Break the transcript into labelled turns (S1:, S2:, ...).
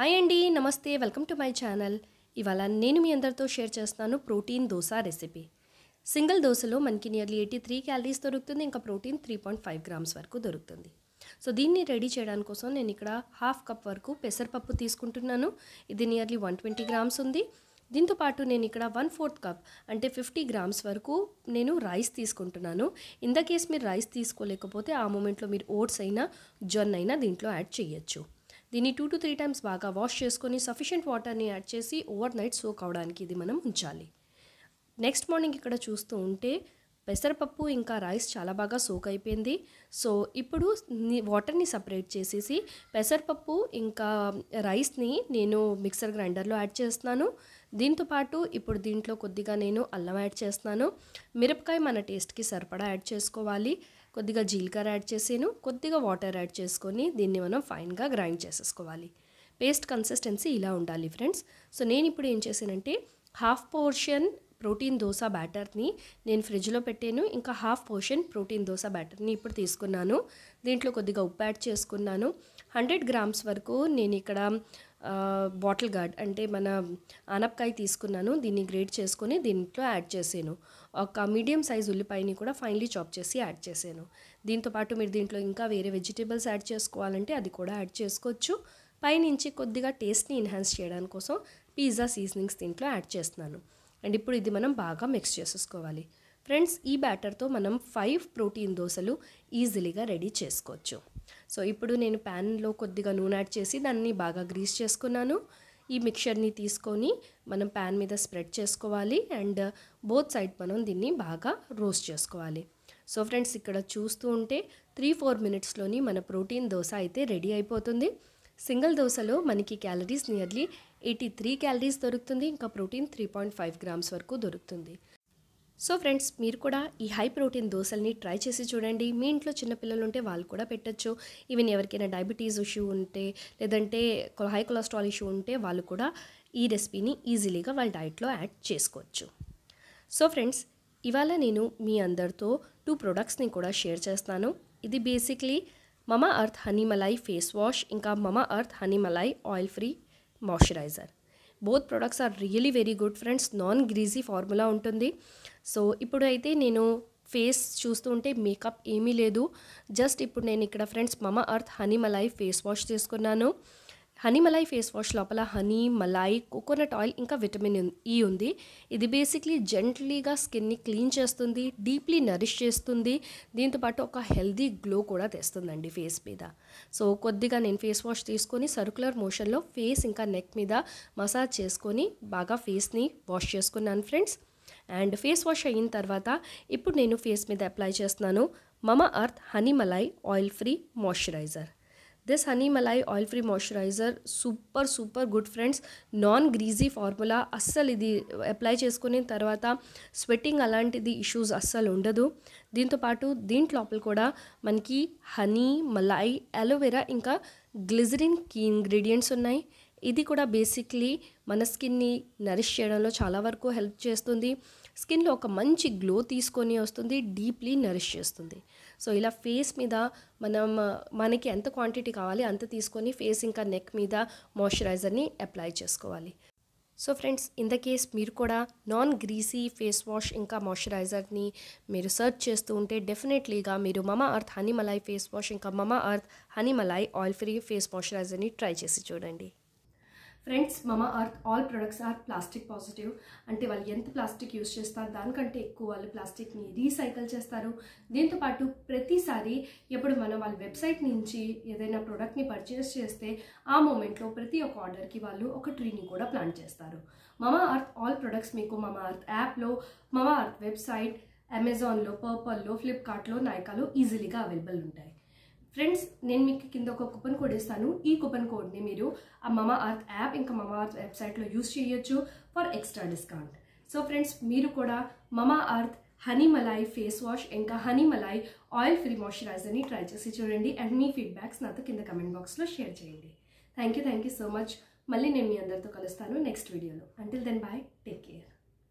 S1: hi అండి నమస్తే welcome to my channel ఇవాళ నేను మీ అందరితో షేర్ చేస్తాను ప్రోటీన్ దోశ రెసిపీ సింగిల్ దోశలో మనకి నియర్లీ ఎయిటీ త్రీ క్యాలరీస్ దొరుకుతుంది ఇంకా protein three point five grams వరకు దొరుకుతుంది సో దీన్ని రెడీ చేయడానికి కోసం నేను ఇక్కడ హాఫ్ కప్ వరకు పెసరపప్పు తీసుకుంటున్నాను ఇది నియర్లీ వన్ ట్వంటీ గ్రామ్స్ ఉంది దీంతోపాటు నేను ఇక్కడ వన్ ఫోర్త్ కప్ అంటే ఫిఫ్టీ గ్రామ్స్ వరకు నేను రైస్ తీసుకుంటున్నాను ఇన్ ద కేస్ మీరు రైస్ తీసుకోలేకపోతే ఆ మూమెంట్లో మీరు ఓట్స్ అయినా జొన్న అయినా దీంట్లో యాడ్ చేయొచ్చు దీన్ని టూ టు త్రీ టైమ్స్ బాగా వాష్ చేసుకొని సఫిషియంట్ వాటర్ని యాడ్ చేసి ఓవర్ నైట్ సోక్ అవడానికి ఇది మనం ఉంచాలి నెక్స్ట్ మార్నింగ్ ఇక్కడ చూస్తూ ఉంటే పెసరపప్పు ఇంకా రైస్ చాలా బాగా సోక్ అయిపోయింది సో ఇప్పుడు వాటర్ని సపరేట్ చేసేసి పెసరపప్పు ఇంకా రైస్ని నేను మిక్సర్ గ్రైండర్లో యాడ్ చేస్తున్నాను దీంతోపాటు ఇప్పుడు దీంట్లో కొద్దిగా నేను అల్లం యాడ్ చేస్తున్నాను మిరపకాయ మన టేస్ట్కి సరిపడా యాడ్ చేసుకోవాలి కొద్దిగా జీలకర్ర యాడ్ చేసాను కొద్దిగా వాటర్ యాడ్ చేసుకొని దీన్ని మనం ఫైన్గా గ్రైండ్ చేసేసుకోవాలి పేస్ట్ కన్సిస్టెన్సీ ఇలా ఉండాలి ఫ్రెండ్స్ సో నేను ఇప్పుడు ఏం చేశానంటే హాఫ్ పోర్షన్ ప్రోటీన్ దోశ బ్యాటర్ని నేను ఫ్రిడ్జ్లో పెట్టాను ఇంకా హాఫ్ పోర్షన్ ప్రోటీన్ దోశ బ్యాటర్ని ఇప్పుడు తీసుకున్నాను దీంట్లో కొద్దిగా ఉప్పు యాడ్ చేసుకున్నాను హండ్రెడ్ గ్రామ్స్ వరకు నేను ఇక్కడ బాటిల్ గార్డ్ అంటే మన ఆనపకాయ తీసుకున్నాను దీన్ని గ్రేట్ చేసుకొని దీంట్లో యాడ్ చేసాను ఒక మీడియం సైజ్ ఉల్లిపాయని కూడా ఫైన్లీ చాప్ చేసి యాడ్ చేశాను దీంతోపాటు మీరు దీంట్లో ఇంకా వేరే వెజిటేబుల్స్ యాడ్ చేసుకోవాలంటే అది కూడా యాడ్ చేసుకోవచ్చు పైనుంచి కొద్దిగా టేస్ట్ని ఎన్హాన్స్ చేయడానికి కోసం పిజ్జా సీజనింగ్స్ దీంట్లో యాడ్ చేస్తున్నాను అండ్ ఇప్పుడు ఇది మనం బాగా మిక్స్ చేసేసుకోవాలి ఫ్రెండ్స్ ఈ బ్యాటర్తో మనం ఫైవ్ ప్రోటీన్ దోశలు ఈజీలీగా రెడీ చేసుకోవచ్చు సో ఇప్పుడు నేను ప్యాన్లో కొద్దిగా నూనె యాడ్ చేసి దాన్ని బాగా గ్రీస్ చేసుకున్నాను ఈ మిక్చర్ని తీసుకొని మనం ప్యాన్ మీద స్ప్రెడ్ చేసుకోవాలి అండ్ బోత్ సైడ్ మనం దీన్ని బాగా రోస్ట్ చేసుకోవాలి సో ఫ్రెండ్స్ ఇక్కడ చూస్తూ ఉంటే త్రీ ఫోర్ మినిట్స్లోని మన ప్రోటీన్ దోశ అయితే రెడీ అయిపోతుంది సింగిల్ దోశలో మనకి calories nearly eighty three calories దొరుకుతుంది ఇంకా protein three point five grams వరకు దొరుకుతుంది సో ఫ్రెండ్స్ మీరు కూడా ఈ హై ప్రోటీన్ దోశల్ని ట్రై చేసి చూడండి మీ ఇంట్లో చిన్నపిల్లలు ఉంటే వాళ్ళు కూడా పెట్టచ్చు ఈవెన్ ఎవరికైనా డయాబెటీస్ ఇష్యూ ఉంటే లేదంటే హై కొలెస్ట్రాల్ ఇష్యూ ఉంటే వాళ్ళు కూడా ఈ రెసిపీని ఈజీలీగా వాళ్ళ డైట్లో యాడ్ చేసుకోవచ్చు సో ఫ్రెండ్స్ ఇవాళ నేను మీ అందరితో టూ ప్రొడక్ట్స్ని కూడా షేర్ చేస్తాను ఇది basically mama Mamaearth honey malai face wash इनका Mamaearth honey malai oil free moisturiser both products are really very good friends non greasy formula ఉంటుంది సో ఇప్పుడైతే నేను ఫేస్ చూస్తూ ఉంటే మేకప్ ఏమీ లేదు జస్ట్ ఇప్పుడు నేను ఇక్కడ friends Mamaearth honey malai face wash తీసుకున్నాను హనీ మలాయ్ ఫేస్ వాష్ లోపల హనీ మలాయ్ కోకోనట్ ఆయిల్ ఇంకా విటమిన్ ఈ ఉంది ఇది బేసిక్లీ జెంట్లీగా స్కిన్ని క్లీన్ చేస్తుంది డీప్లీ నరిష్ చేస్తుంది దీంతోపాటు ఒక హెల్దీ గ్లో కూడా తెస్తుందండి ఫేస్ మీద సో కొద్దిగా నేను ఫేస్ వాష్ తీసుకొని సర్కులర్ మోషన్లో ఫేస్ ఇంకా నెక్ మీద మసాజ్ చేసుకొని బాగా ఫేస్ని వాష్ చేసుకున్నాను ఫ్రెండ్స్ అండ్ ఫేస్ వాష్ అయిన తర్వాత ఇప్పుడు నేను ఫేస్ మీద అప్లై చేస్తున్నాను Mamaearth honey malai oil free moisturiser this honey malai oil free moisturiser super super good friends non greasy formula అస్సలు ఇది అప్లై చేసుకున్న తర్వాత స్వెట్టింగ్ అలాంటిది ఇష్యూస్ అస్సలు ఉండదు దీంతోపాటు దీంట్ లోపల కూడా మనకి హనీ మలాయి అలోవెరా ఇంకా గ్లిజరిన్ కీ ఇంగ్రీడియంట్స్ ఉన్నాయి ఇది కూడా బేసిక్లీ మన స్కిన్ని నరిష్ చేయడంలో చాలా వరకు హెల్ప్ చేస్తుంది స్కిన్లో ఒక మంచి గ్లో తీసుకొని వస్తుంది డీప్లీ నరిష్ చేస్తుంది సో ఇలా ఫేస్ మీద మనం మనకి ఎంత క్వాంటిటీ కావాలి అంత తీసుకొని ఫేస్ ఇంకా నెక్ మీద మాయిశ్చరైజర్ని అప్లై చేసుకోవాలి so friends in the case మీరు కూడా నాన్ గ్రీసీ ఫేస్ వాష్ ఇంకా మాయిశ్చరైజర్ని మీరు సర్చ్ చేస్తూ ఉంటే డెఫినెట్లీగా మీరు Mamaearth honey malai face wash ఇంకా Mamaearth honey malai oil free face మాయిశ్చరైజర్ని ట్రై చేసి చూడండి friends Mamaearth all products are plastic positive అంటే వాళ్ళు ఎంత ప్లాస్టిక్ యూస్ చేస్తారు దానికంటే ఎక్కువ వాళ్ళు ప్లాస్టిక్ని రీసైకిల్ చేస్తారు దీంతోపాటు ప్రతిసారి ఎప్పుడు మనం వాళ్ళ వెబ్సైట్ నుంచి ఏదైనా ప్రోడక్ట్ని పర్చేస్ చేస్తే ఆ మూమెంట్లో ప్రతి ఒక్క ఆర్డర్కి వాళ్ళు ఒక ట్రీని కూడా ప్లాన్ చేస్తారు మమా అర్త్ ఆల్ ప్రొడక్ట్స్ మీకు మమా అర్త్ యాప్లో మమా అర్త్ వెబ్సైట్ అమెజాన్లో పర్పల్లో ఫ్లిప్కార్ట్లో నాయకాలో ఈజీలీగా అవైలబుల్ ఉంటాయి ఫ్రెండ్స్ నేను మీకు కింద ఒక కూపన్ కోడ్ ఇస్తాను ఈ కూపన్ కోడ్ని మీరు ఆ మమా అర్త్ యాప్ ఇంకా మమా అర్త్ వెబ్సైట్లో యూస్ చేయొచ్చు for extra discount so friends మీరు కూడా Mamaearth honey malai face wash ఇంకా హనీ మలాయ్ ఆయిల్ ఫ్రీ మాయిశ్చరైజర్ని ట్రై చేసి చూడండి అండ్ మీ ఫీడ్బ్యాక్స్ నాతో కింద కమెంట్ బాక్స్లో షేర్ చేయండి thank you thank you so much మళ్ళీ నేను మీ అందరితో కలుస్తాను నెక్స్ట్ వీడియోలో until then bye take care